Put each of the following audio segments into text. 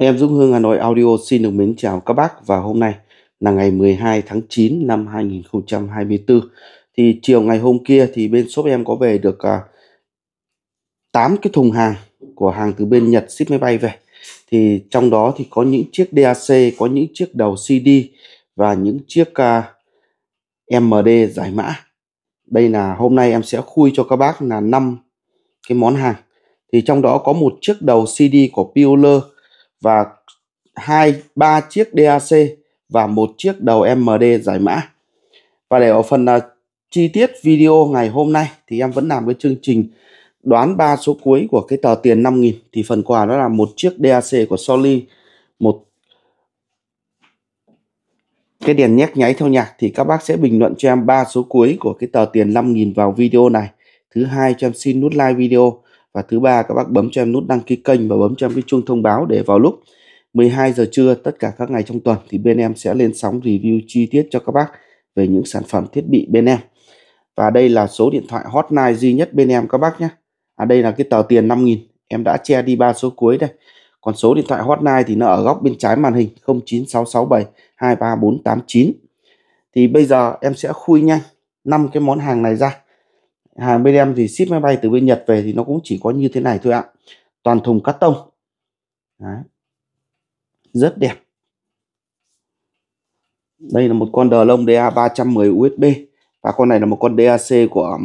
Em Dũng Hương Hà Nội Audio xin được mến chào các bác và hôm nay là ngày 12 tháng 9 năm 2024. Thì chiều ngày hôm kia thì bên shop em có về được à, 8 cái thùng hàng của hàng từ bên Nhật ship máy bay về. Thì trong đó thì có những chiếc DAC, có những chiếc đầu CD và những chiếc à, MD giải mã. Đây là hôm nay em sẽ khui cho các bác là 5 cái món hàng. Thì trong đó có một chiếc đầu CD của Pioneer và hai ba chiếc DAC và một chiếc đầu MD giải mã. Và để ở phần uh, chi tiết video ngày hôm nay thì em vẫn làm cái chương trình đoán ba số cuối của cái tờ tiền 5.000 thì phần quà đó là một chiếc DAC của Soli, một cái đèn nhét nháy theo nhạc thì các bác sẽ bình luận cho em ba số cuối của cái tờ tiền 5.000 vào video này. Thứ hai cho em xin nút like video và thứ ba các bác bấm cho em nút đăng ký kênh và bấm cho em cái chuông thông báo để vào lúc 12 giờ trưa tất cả các ngày trong tuần thì bên em sẽ lên sóng review chi tiết cho các bác về những sản phẩm thiết bị bên em. Và đây là số điện thoại hotline duy nhất bên em các bác nhé. À đây là cái tờ tiền 5.000, em đã che đi ba số cuối đây. Còn số điện thoại hotline thì nó ở góc bên trái màn hình 0966723489. Thì bây giờ em sẽ khui nhanh năm cái món hàng này ra hàng bên em thì ship máy bay từ bên Nhật về thì nó cũng chỉ có như thế này thôi ạ toàn thùng cắt tông Đấy. rất đẹp đây là một con đờ lông DA 310 USB và con này là một con DAC của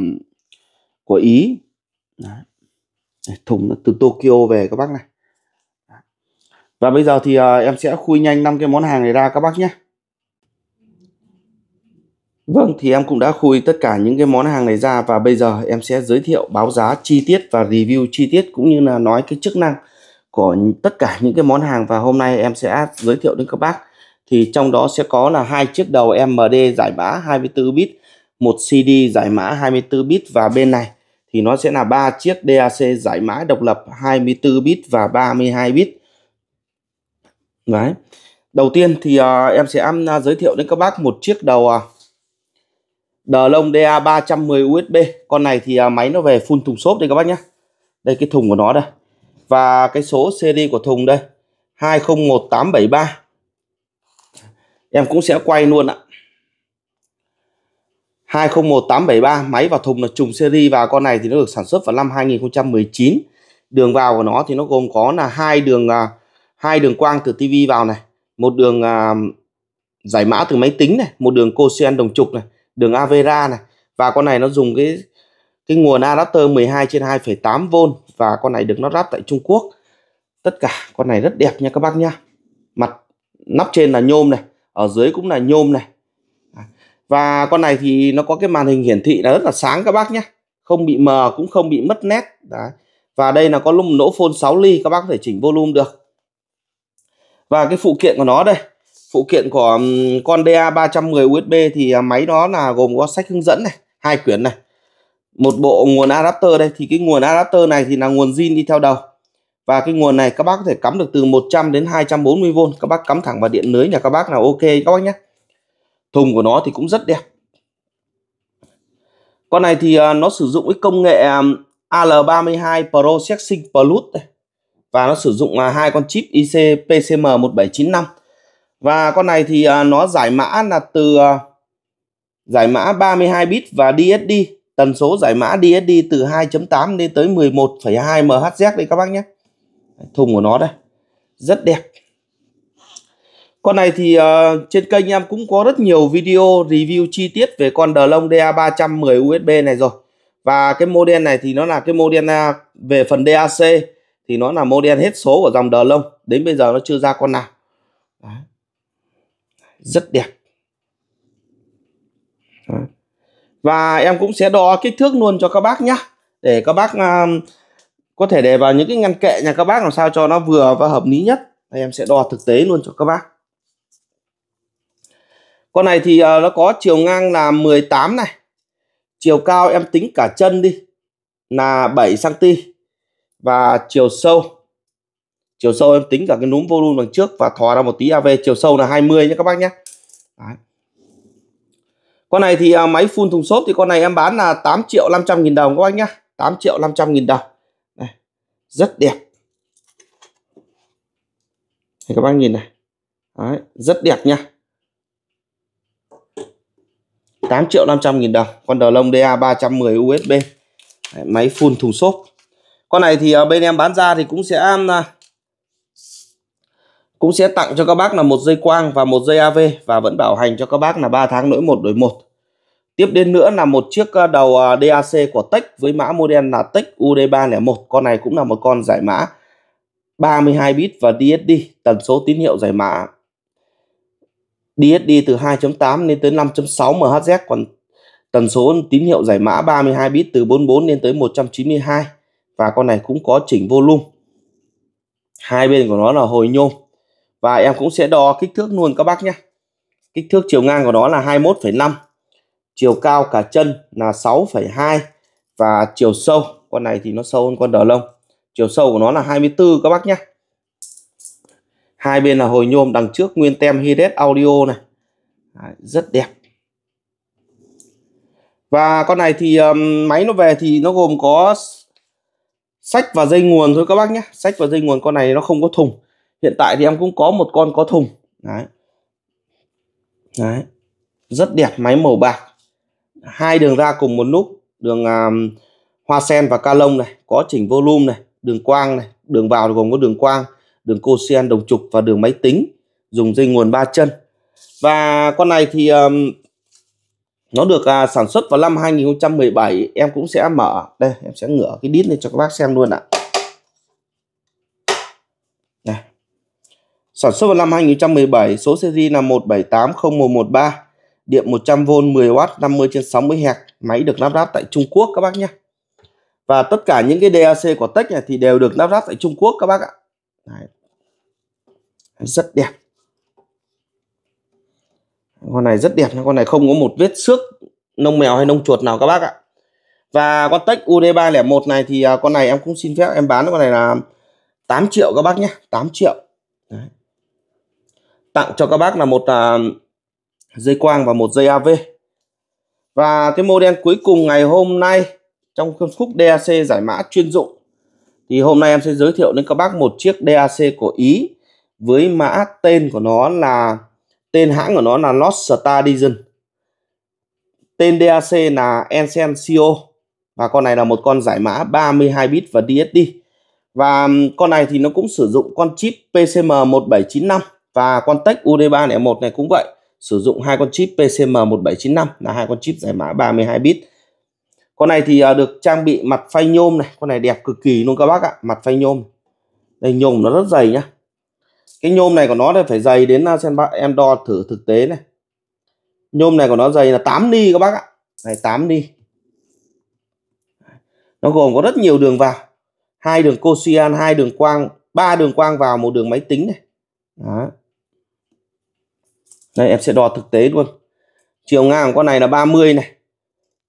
của Ý Đấy. thùng từ Tokyo về các bác này và bây giờ thì uh, em sẽ khui nhanh năm cái món hàng này ra các bác nhé Vâng, thì em cũng đã khui tất cả những cái món hàng này ra và bây giờ em sẽ giới thiệu báo giá chi tiết và review chi tiết cũng như là nói cái chức năng của tất cả những cái món hàng và hôm nay em sẽ giới thiệu đến các bác. Thì trong đó sẽ có là hai chiếc đầu MD giải mã 24 bit, một CD giải mã 24 bit và bên này thì nó sẽ là ba chiếc DAC giải mã độc lập 24 bit và 32 bit. Đấy. Đầu tiên thì uh, em sẽ um, giới thiệu đến các bác một chiếc đầu uh, đờ lông DA 310 USB con này thì à, máy nó về full thùng xốp đây các bác nhé đây cái thùng của nó đây và cái số series của thùng đây 201873 em cũng sẽ quay luôn ạ 201873 máy và thùng là trùng series và con này thì nó được sản xuất vào năm 2019 đường vào của nó thì nó gồm có là hai đường à, hai đường quang từ tv vào này một đường à, giải mã từ máy tính này một đường coaxial đồng trục này đường Avera này và con này nó dùng cái cái nguồn adapter 12 trên 2,8V và con này được nó ráp tại Trung Quốc tất cả con này rất đẹp nha các bác nhá mặt nắp trên là nhôm này ở dưới cũng là nhôm này và con này thì nó có cái màn hình hiển thị là rất là sáng các bác nhé không bị mờ cũng không bị mất nét Đấy. và đây là có nỗ phone 6 ly các bác có thể chỉnh volume được và cái phụ kiện của nó đây phụ kiện của con DA 310 USB thì à, máy đó là gồm có sách hướng dẫn này hai quyển này một bộ nguồn adapter đây thì cái nguồn adapter này thì là nguồn zin đi theo đầu và cái nguồn này các bác có thể cắm được từ 100 đến 240V các bác cắm thẳng vào điện lưới nhà các bác là ok các bác nhé thùng của nó thì cũng rất đẹp con này thì à, nó sử dụng cái công nghệ à, AL32 Pro Sexing Plus và nó sử dụng hai con chip IC PCM 1795 và con này thì à, nó giải mã là từ à, giải mã 32 bit và DSD tần số giải mã DSD từ 2.8 đến tới 11,2 MHz đây các bác nhé thùng của nó đây rất đẹp con này thì uh, trên kênh em cũng có rất nhiều video review chi tiết về con đờ lông DA310 USB này rồi và cái model này thì nó là cái model về phần DAC thì nó là model hết số của dòng đờ lông đến bây giờ nó chưa ra con nào Đấy rất đẹp Đó. và em cũng sẽ đo kích thước luôn cho các bác nhá để các bác uh, có thể để vào những cái ngăn kệ nhà các bác làm sao cho nó vừa và hợp lý nhất Đây, em sẽ đo thực tế luôn cho các bác con này thì uh, nó có chiều ngang là 18 này chiều cao em tính cả chân đi là 7 cm và chiều sâu chiều sâu em tính cả cái núm volume đằng trước và thò ra một tí AV chiều sâu là 20 nhé các bác nhé Đấy. con này thì à, máy phun thùng xốp thì con này em bán là 8 triệu 500 nghìn đồng các bác nhé 8 triệu 500 nghìn đồng Đây. rất đẹp thì các bác nhìn này Đấy. rất đẹp nha 8 triệu 500 nghìn đồng con đờ lông DA 310 USB Đấy, máy phun thùng xốp con này thì à, bên em bán ra thì cũng sẽ à, cũng sẽ tặng cho các bác là một dây quang và một dây AV và vẫn bảo hành cho các bác là 3 tháng nỗi một đổi một Tiếp đến nữa là một chiếc ờ, đầu ờ, DAC của Tech với mã model là Tech UD301. Con này cũng là một con giải mã 32 bit và DSD, tần số tín hiệu giải mã DSD từ 2.8 lên tới 5.6 MHz còn tần số tín hiệu giải mã 32 bit từ 44 lên tới 192 và con này cũng có chỉnh volume. Hai bên của nó là hồi nhôm và em cũng sẽ đo kích thước luôn các bác nhé kích thước chiều ngang của nó là 21,5 chiều cao cả chân là 6,2 và chiều sâu con này thì nó sâu hơn con đờ lông chiều sâu của nó là 24 các bác nhé hai bên là hồi nhôm đằng trước nguyên tem Hides Audio này Đấy, rất đẹp và con này thì um, máy nó về thì nó gồm có sách và dây nguồn thôi các bác nhé sách và dây nguồn con này nó không có thùng hiện tại thì em cũng có một con có thùng đấy đấy rất đẹp máy màu bạc hai đường ra cùng một nút đường um, hoa sen và ca lông này có chỉnh volume này đường quang này đường vào gồm có đường quang đường cosine đồng trục và đường máy tính dùng dây nguồn ba chân và con này thì um, nó được à, sản xuất vào năm 2017 em cũng sẽ mở đây em sẽ ngửa cái đít lên cho các bác xem luôn ạ Sản xuất vào năm 2017, số series là 17801113, điện 100V 10W 50 trên 60 Hz, máy được lắp ráp tại Trung Quốc các bác nhé. Và tất cả những cái DAC của Tech này thì đều được lắp ráp tại Trung Quốc các bác ạ. Đấy. Rất đẹp. Con này rất đẹp, con này không có một vết xước nông mèo hay nông chuột nào các bác ạ. Và con Tech UD301 này thì à, con này em cũng xin phép em bán con này là 8 triệu các bác nhé, 8 triệu. Đấy tặng cho các bác là một à, dây quang và một dây AV và cái model cuối cùng ngày hôm nay trong khúc DAC giải mã chuyên dụng thì hôm nay em sẽ giới thiệu đến các bác một chiếc DAC của Ý với mã tên của nó là tên hãng của nó là Lost Star Division tên DAC là Ensen CO và con này là một con giải mã 32 bit và DSD và con này thì nó cũng sử dụng con chip PCM 1795 và con Quantech UD301 này cũng vậy sử dụng hai con chip PCM1795 là hai con chip giải mã 32 bit con này thì à, được trang bị mặt phay nhôm này con này đẹp cực kỳ luôn các bác ạ mặt phay nhôm đây nhôm nó rất dày nhá cái nhôm này của nó phải dày đến à, xem bác em đo thử thực tế này nhôm này của nó dày là 8 ni các bác ạ này 8 ni nó gồm có rất nhiều đường vào hai đường coaxial hai đường quang ba đường quang vào một đường máy tính này đó đây em sẽ đo thực tế luôn chiều ngang của con này là 30 này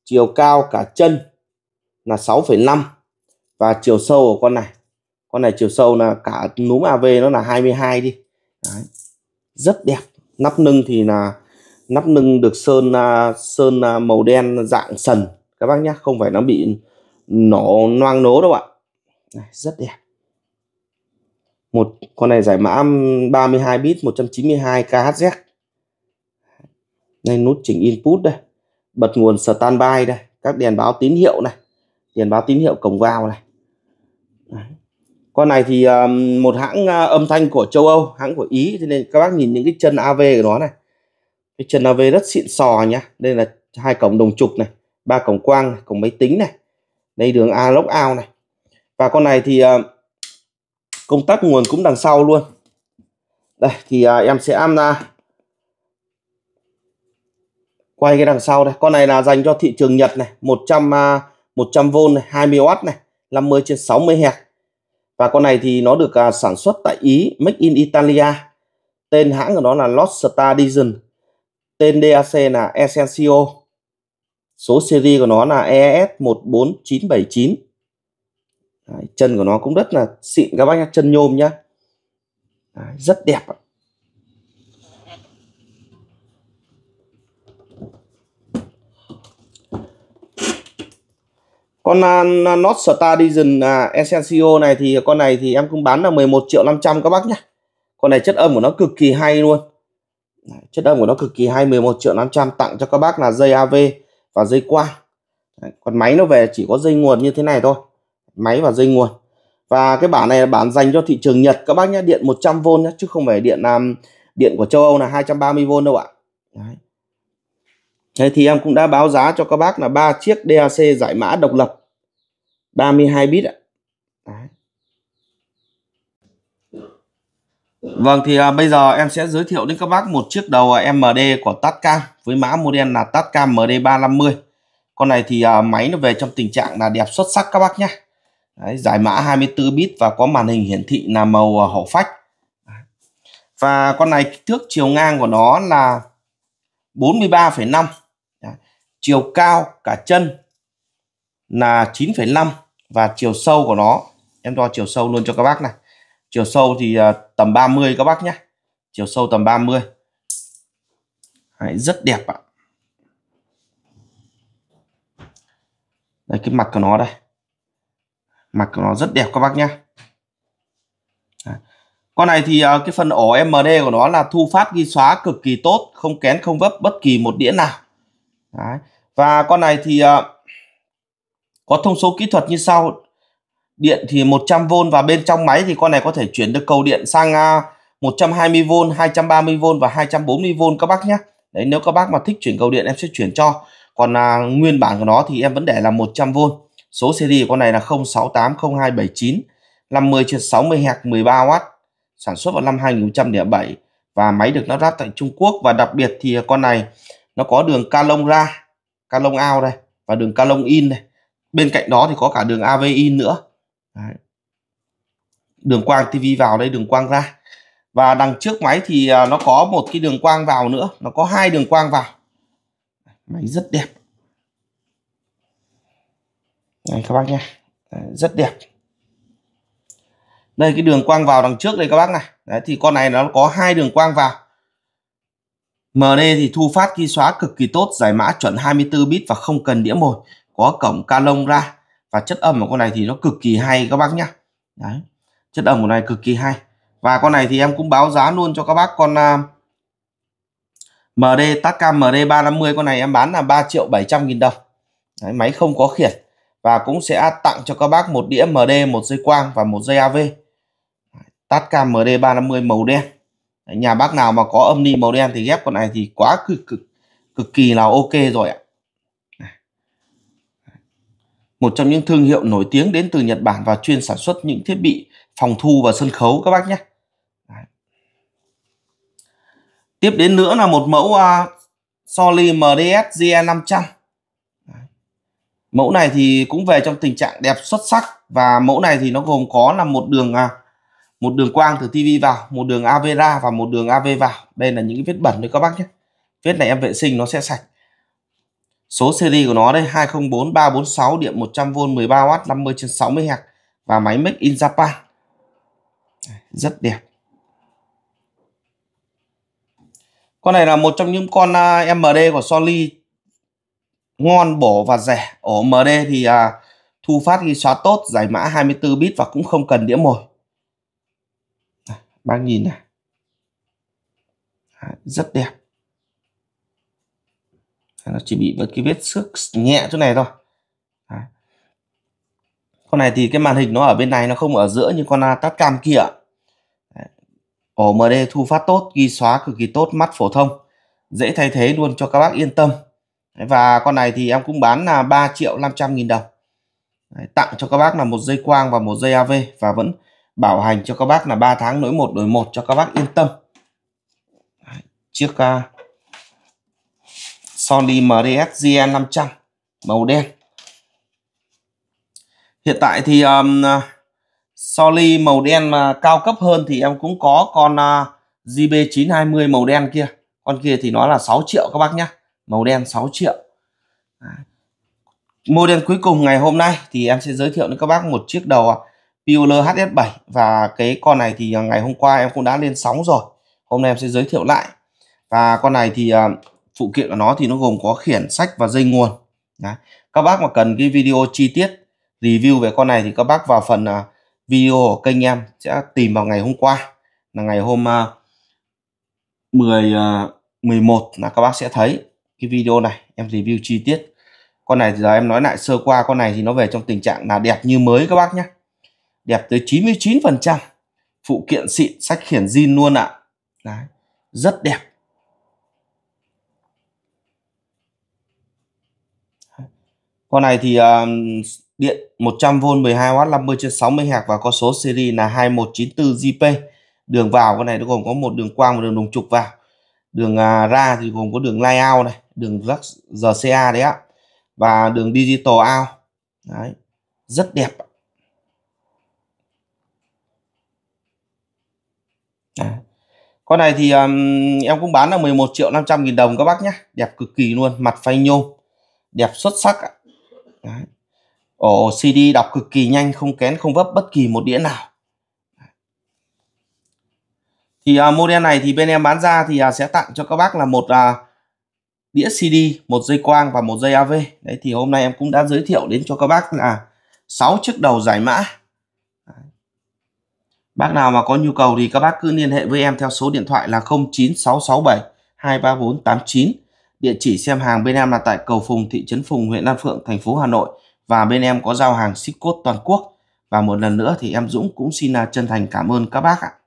chiều cao cả chân là 6,5 và chiều sâu của con này con này chiều sâu là cả núm AV nó là 22 đi Đấy. rất đẹp nắp nâng thì là nắp nâng được sơn à, sơn à, màu đen dạng sần các bác nhá không phải nó bị nổ noang nố đâu ạ Đấy, rất đẹp một con này giải mã 32 bit 192 KHz đây nút chỉnh input đây bật nguồn standby đây các đèn báo tín hiệu này đèn báo tín hiệu cổng vào này Đấy. con này thì um, một hãng ờ, âm thanh của châu Âu hãng của Ý cho nên các bác nhìn những cái chân AV của nó này cái chân AV rất xịn sò nhá đây là hai cổng đồng trục này ba cổng quang này, cổng máy tính này đây đường A lốc ao này và con này thì uh, công tắc nguồn cũng đằng sau luôn đây thì uh, em sẽ am à, ra quay cái đằng sau đây con này là dành cho thị trường Nhật này 100 100V à, này, 20W này 50 trên 60 Hz và con này thì nó được à, sản xuất tại Ý Make in Italia tên hãng của nó là Lotstar Division tên DAC là Essenzio số series của nó là ES 14979 Đấy, chân của nó cũng rất là xịn các bác nhá chân nhôm nhá Đấy, rất đẹp ạ con uh, Not Star Edition uh, à, Essential này thì con này thì em cũng bán là 11 triệu 500 các bác nhé con này chất âm của nó cực kỳ hay luôn chất âm của nó cực kỳ hay 11 triệu 500 tặng cho các bác là dây AV và dây quang con máy nó về chỉ có dây nguồn như thế này thôi máy và dây nguồn và cái bản này là bản dành cho thị trường Nhật các bác nhé điện 100V nhé chứ không phải điện um, điện của châu Âu là 230V đâu ạ Đấy. Thế thì em cũng đã báo giá cho các bác là ba chiếc DAC giải mã độc lập 32 bit ạ. Đấy. Vâng thì à, bây giờ em sẽ giới thiệu đến các bác một chiếc đầu à, MD của Tascam với mã model là Tatcam MD350. Con này thì à, máy nó về trong tình trạng là đẹp xuất sắc các bác nhé. Đấy, giải mã 24 bit và có màn hình hiển thị là màu à, hổ phách. Và con này kích thước chiều ngang của nó là 43,5 chiều cao cả chân là 9,5 và chiều sâu của nó em đo chiều sâu luôn cho các bác này chiều sâu thì à, tầm 30 các bác nhé chiều sâu tầm 30 Đấy, rất đẹp ạ đây cái mặt của nó đây mặt của nó rất đẹp các bác nhé con này thì à, cái phần ổ MD của nó là thu phát ghi xóa cực kỳ tốt không kén không vấp bất kỳ một đĩa nào Đấy. Và con này thì uh, có thông số kỹ thuật như sau. Điện thì 100V và bên trong máy thì con này có thể chuyển được cầu điện sang uh, 120V, 230V và 240V các bác nhé. Đấy nếu các bác mà thích chuyển cầu điện em sẽ chuyển cho. Còn uh, nguyên bản của nó thì em vẫn để là 100V. Số series của con này là 0680279 50 trên 60 Hz 13W sản xuất vào năm 2007 và máy được lắp ráp tại Trung Quốc và đặc biệt thì con này nó có đường calong ra calong out đây và đường calong in đây bên cạnh đó thì có cả đường av in nữa Đấy. đường quang tv vào đây đường quang ra và đằng trước máy thì à, nó có một cái đường quang vào nữa nó có hai đường quang vào máy rất đẹp này các bác nhé rất đẹp đây cái đường quang vào đằng trước đây các bác này Đấy, thì con này nó có hai đường quang vào MD thì thu phát khi xóa cực kỳ tốt, giải mã chuẩn 24 bit và không cần đĩa mồi, có cổng Calong ra và chất âm của con này thì nó cực kỳ hay các bác nhá. Đấy. Chất âm của này cực kỳ hay. Và con này thì em cũng báo giá luôn cho các bác con uh, MD Takam MD 350 con này em bán là 3 triệu 700 nghìn đồng. Đấy, máy không có khiển và cũng sẽ tặng cho các bác một đĩa MD, một dây quang và một dây AV. Takam MD 350 màu đen nhà bác nào mà có âm ni màu đen thì ghép con này thì quá cực cực cực kỳ là ok rồi ạ một trong những thương hiệu nổi tiếng đến từ Nhật Bản và chuyên sản xuất những thiết bị phòng thu và sân khấu các bác nhé tiếp đến nữa là một mẫu uh, Soli MDS GE500 mẫu này thì cũng về trong tình trạng đẹp xuất sắc và mẫu này thì nó gồm có là một đường uh, một đường quang từ tivi vào một đường AV ra và một đường AV vào đây là những cái vết bẩn đấy các bác nhé vết này em vệ sinh nó sẽ sạch số series của nó đây 204346 điện 100V 13W 50 trên 60 Hz và máy make in Japan rất đẹp con này là một trong những con à, MD của Sony ngon bổ và rẻ ổ MD thì à, thu phát ghi xóa tốt giải mã 24 bit và cũng không cần đĩa mồi 3000 này à, rất đẹp à, nó chỉ bị một cái vết xước nhẹ chỗ này thôi Đấy. con này thì cái màn hình nó ở bên này nó không ở giữa như con à, tát cam kia Đấy. OMD thu phát tốt ghi xóa cực kỳ tốt mắt phổ thông dễ thay thế luôn cho các bác yên tâm Đấy, và con này thì em cũng bán là 3 triệu 500 nghìn đồng Đấy, tặng cho các bác là một dây quang và một dây AV và vẫn bảo hành cho các bác là 3 tháng nối một đổi một cho các bác yên tâm chiếc uh, Sony MDS GN 500 màu đen hiện tại thì um, à, Sony màu đen mà cao cấp hơn thì em cũng có con uh, à, JB920 màu đen kia con kia thì nó là 6 triệu các bác nhé màu đen 6 triệu Đấy. model cuối cùng ngày hôm nay thì em sẽ giới thiệu đến các bác một chiếc đầu Pioneer HS7 và cái con này thì à, ngày hôm qua em cũng đã lên sóng rồi hôm nay em sẽ giới thiệu lại và con này thì à, phụ kiện của nó thì nó gồm có khiển sách và dây nguồn Đấy. các bác mà cần cái video chi tiết review về con này thì các bác vào phần à, video của kênh em sẽ tìm vào ngày hôm qua là ngày hôm 10 11 là các bác sẽ thấy cái video này em review chi tiết con này thì giờ em nói lại sơ qua con này thì nó về trong tình trạng là đẹp như mới các bác nhé đẹp tới 99%. Phụ kiện xịn, sách khiển zin luôn ạ. À. Đấy, rất đẹp. Con này thì uh, điện 100V 12W 50 trên 60 Hz và có số series là 2194JP. Đường vào con này nó gồm có một đường quang và đường đồng trục vào. Đường uh, ra thì gồm có đường layout này, đường RCA đấy ạ. Và đường digital out. Đấy, rất đẹp ạ con này thì um, em cũng bán là 11 triệu 500 nghìn đồng các bác nhé đẹp cực kỳ luôn mặt phay nhôm đẹp xuất sắc Đấy. ổ CD đọc cực kỳ nhanh không kén không vấp bất kỳ một đĩa nào thì uh, model này thì bên em bán ra thì uh, sẽ tặng cho các bác là một uh, đĩa CD một dây quang và một dây AV đấy thì hôm nay em cũng đã giới thiệu đến cho các bác là 6 chiếc đầu giải mã Bác nào mà có nhu cầu thì các bác cứ liên hệ với em theo số điện thoại là 09667 23489. Địa chỉ xem hàng bên em là tại cầu Phùng, thị trấn Phùng, huyện An Phượng, thành phố Hà Nội và bên em có giao hàng ship code toàn quốc. Và một lần nữa thì em Dũng cũng xin à, chân thành cảm ơn các bác ạ.